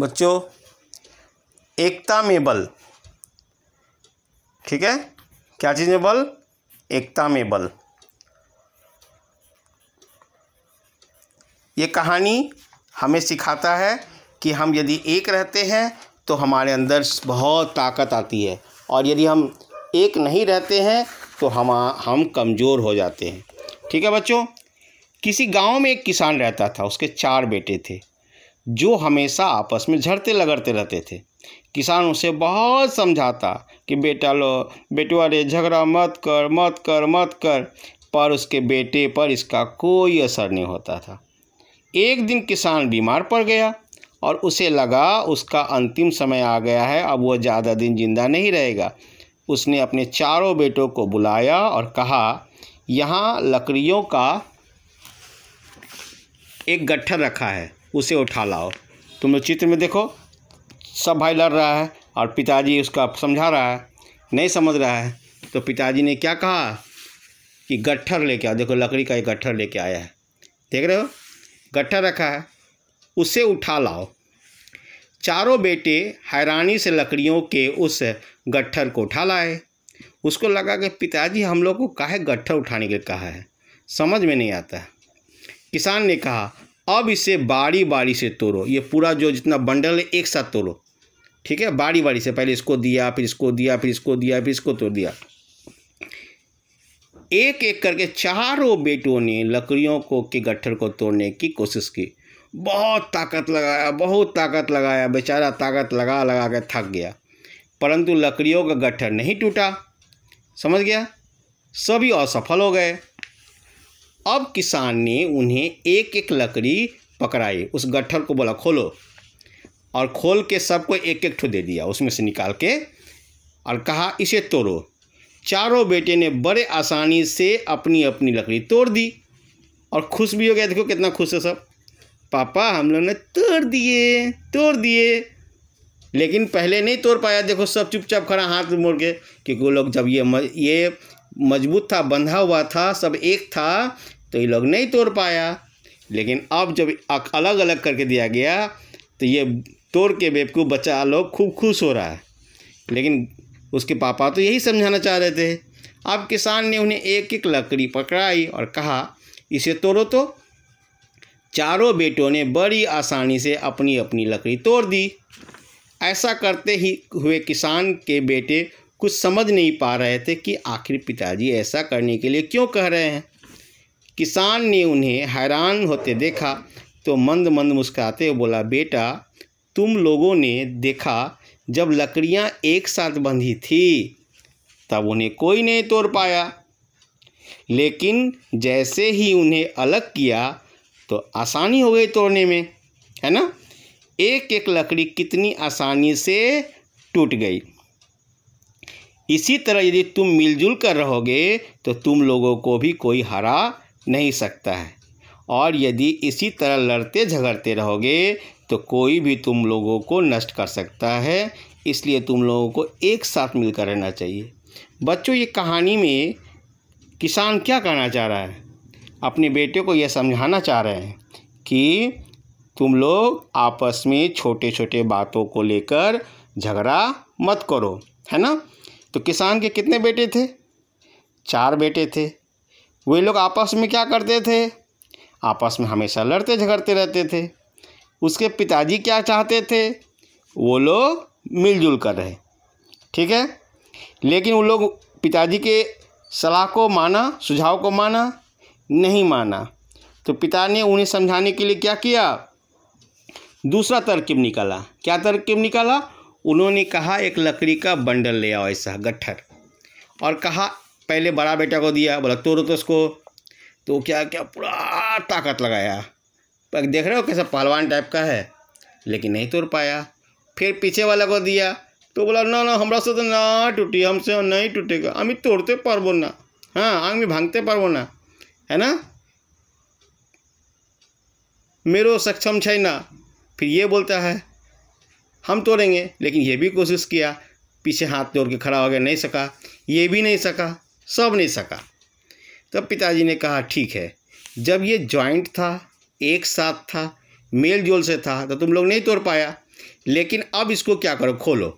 बच्चों एकता में बल ठीक है क्या चीज़ में बल एकता में बल ये कहानी हमें सिखाता है कि हम यदि एक रहते हैं तो हमारे अंदर बहुत ताकत आती है और यदि हम एक नहीं रहते हैं तो हम हम कमज़ोर हो जाते हैं ठीक है बच्चों किसी गांव में एक किसान रहता था उसके चार बेटे थे जो हमेशा आपस में झड़ते लगड़ते रहते थे किसान उसे बहुत समझाता कि बेटा लो बेटुआ रे झगड़ा मत कर मत कर मत कर पर उसके बेटे पर इसका कोई असर नहीं होता था एक दिन किसान बीमार पड़ गया और उसे लगा उसका अंतिम समय आ गया है अब वह ज़्यादा दिन जिंदा नहीं रहेगा उसने अपने चारों बेटों को बुलाया और कहा यहाँ लकड़ियों का एक गट्ठर रखा है उसे उठा लाओ तुम लोग चित्र में देखो सब भाई लड़ रहा है और पिताजी उसका समझा रहा है नहीं समझ रहा है तो पिताजी ने क्या कहा कि गट्ठर लेके आओ देखो लकड़ी का एक गट्ठर लेके आया है देख रहे हो गट्ठर रखा है उसे उठा लाओ चारों बेटे हैरानी से लकड़ियों के उस गट्ठर को उठा लाए उसको लगा कि पिताजी हम लोग को काहे गट्ठर उठाने के लिए कहा है समझ में नहीं आता किसान ने कहा अब इसे बारी बारी से तोड़ो ये पूरा जो जितना बंडल है एक साथ तोड़ो ठीक है बारी बारी से पहले इसको दिया फिर इसको दिया फिर इसको दिया फिर इसको तोड़ दिया एक एक करके चारों बेटों ने लकड़ियों को के गट्ठर को तोड़ने की कोशिश की बहुत ताकत लगाया बहुत ताकत लगाया बेचारा ताकत लगा लगा कर थक गया परंतु लकड़ियों का गट्ठर नहीं टूटा समझ गया सभी असफल हो गए अब किसान ने उन्हें एक एक लकड़ी पकड़ाई उस गट्ठर को बोला खोलो और खोल के सबको एक एक ठो दे दिया उसमें से निकाल के और कहा इसे तोड़ो चारों बेटे ने बड़े आसानी से अपनी अपनी लकड़ी तोड़ दी और खुश भी हो गया देखो कितना खुश है सब पापा हम लोग ने तोड़ दिए तोड़ दिए लेकिन पहले नहीं तोड़ पाया देखो सब चुपचाप खड़ा हाथ मोड़ के क्योंकि वो लोग जब ये मज, ये मजबूत था बंधा हुआ था सब एक था तो ये लोग नहीं तोड़ पाया लेकिन अब जब अलग अलग करके दिया गया तो ये तोड़ के बेवकूफ़ बच्चा लोग खूब खुश हो रहा है लेकिन उसके पापा तो यही समझाना चाह रहे थे अब किसान ने उन्हें एक एक लकड़ी पकड़ाई और कहा इसे तोड़ो तो चारों बेटों ने बड़ी आसानी से अपनी अपनी लकड़ी तोड़ दी ऐसा करते ही हुए किसान के बेटे कुछ समझ नहीं पा रहे थे कि आखिर पिताजी ऐसा करने के लिए क्यों कह रहे हैं किसान ने उन्हें हैरान होते देखा तो मंद मंद मुस्कुराते हुए बोला बेटा तुम लोगों ने देखा जब लकड़ियाँ एक साथ बंधी थी तब उन्हें कोई नहीं तोड़ पाया लेकिन जैसे ही उन्हें अलग किया तो आसानी हो गई तोड़ने में है ना एक एक लकड़ी कितनी आसानी से टूट गई इसी तरह यदि तुम मिलजुल कर रहोगे तो तुम लोगों को भी कोई हरा नहीं सकता है और यदि इसी तरह लड़ते झगड़ते रहोगे तो कोई भी तुम लोगों को नष्ट कर सकता है इसलिए तुम लोगों को एक साथ मिलकर रहना चाहिए बच्चों ये कहानी में किसान क्या कहना चाह रहा है अपने बेटे को यह समझाना चाह रहे हैं कि तुम लोग आपस में छोटे छोटे बातों को लेकर झगड़ा मत करो है ना तो किसान के कितने बेटे थे चार बेटे थे वे लोग आपस में क्या करते थे आपस में हमेशा लड़ते झगड़ते रहते थे उसके पिताजी क्या चाहते थे वो लोग मिलजुल कर रहे ठीक है लेकिन वो लोग पिताजी के सलाह को माना सुझाव को माना नहीं माना तो पिता ने उन्हें समझाने के लिए क्या किया दूसरा तरकीब निकाला क्या तरकीब निकाला उन्होंने कहा एक लकड़ी का बंडल ले आओ ऐसा गट्ठर और कहा पहले बड़ा बेटा को दिया बोला तोड़ो तो उसको तो क्या क्या पूरा ताकत लगाया पर देख रहे हो कैसा पहलवान टाइप का है लेकिन नहीं तोड़ पाया फिर पीछे वाला को दिया तो बोला ना ना हमारा से तो ना टूटी हमसे नहीं टूटेगा हमें तोड़ते पारबो ना हाँ आंग में भांगते पारबो ना है ना मेरो सक्षम है ना फिर ये बोलता है हम तोड़ेंगे लेकिन ये भी कोशिश किया पीछे हाथ तोड़ के खड़ा हो गया नहीं सका ये भी नहीं सका सब नहीं सका तब पिताजी ने कहा ठीक है जब ये जॉइंट था एक साथ था मेल जोल से था तो तुम लोग नहीं तोड़ पाया लेकिन अब इसको क्या करो खोलो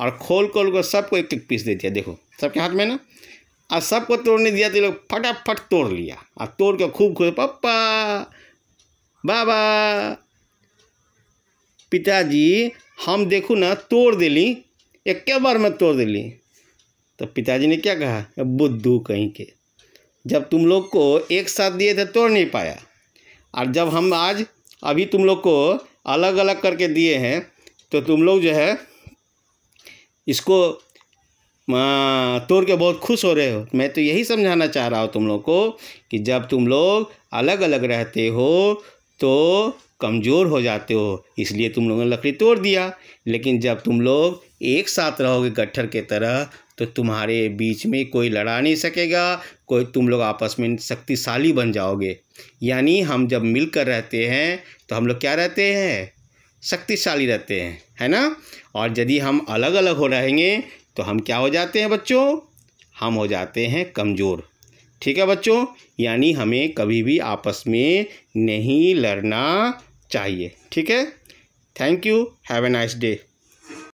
और खोल खोल कर सबको एक एक पीस दे दिया देखो सबके हाथ में ना और सबको तोड़ने दिया तो लोग फटाफट तोड़ लिया और तोड़ के खूब खूब पप्पा बाबा पिताजी हम देखू ना तोड़ दिली एक बार में तोड़ दिली तो पिताजी ने क्या कहा बुद्धू कहीं के जब तुम लोग को एक साथ दिए थे तोड़ नहीं पाया और जब हम आज अभी तुम लोग को अलग अलग करके दिए हैं तो तुम लोग जो है इसको तोड़ के बहुत खुश हो रहे हो मैं तो यही समझाना चाह रहा हूँ तुम लोग को कि जब तुम लोग अलग अलग रहते हो तो कमज़ोर हो जाते हो इसलिए तुम लोगों ने लकड़ी तोड़ दिया लेकिन जब तुम लोग एक साथ रहोगे गट्ठर के तरह तो तुम्हारे बीच में कोई लड़ा नहीं सकेगा कोई तुम लोग आपस में शक्तिशाली बन जाओगे यानी हम जब मिलकर रहते हैं तो हम लोग क्या रहते हैं शक्तिशाली रहते हैं है ना और यदि हम अलग अलग हो रहेंगे तो हम क्या हो जाते हैं बच्चों हम हो जाते हैं कमज़ोर ठीक है बच्चों यानी हमें कभी भी आपस में नहीं लड़ना चाहिए ठीक है thank you have a nice day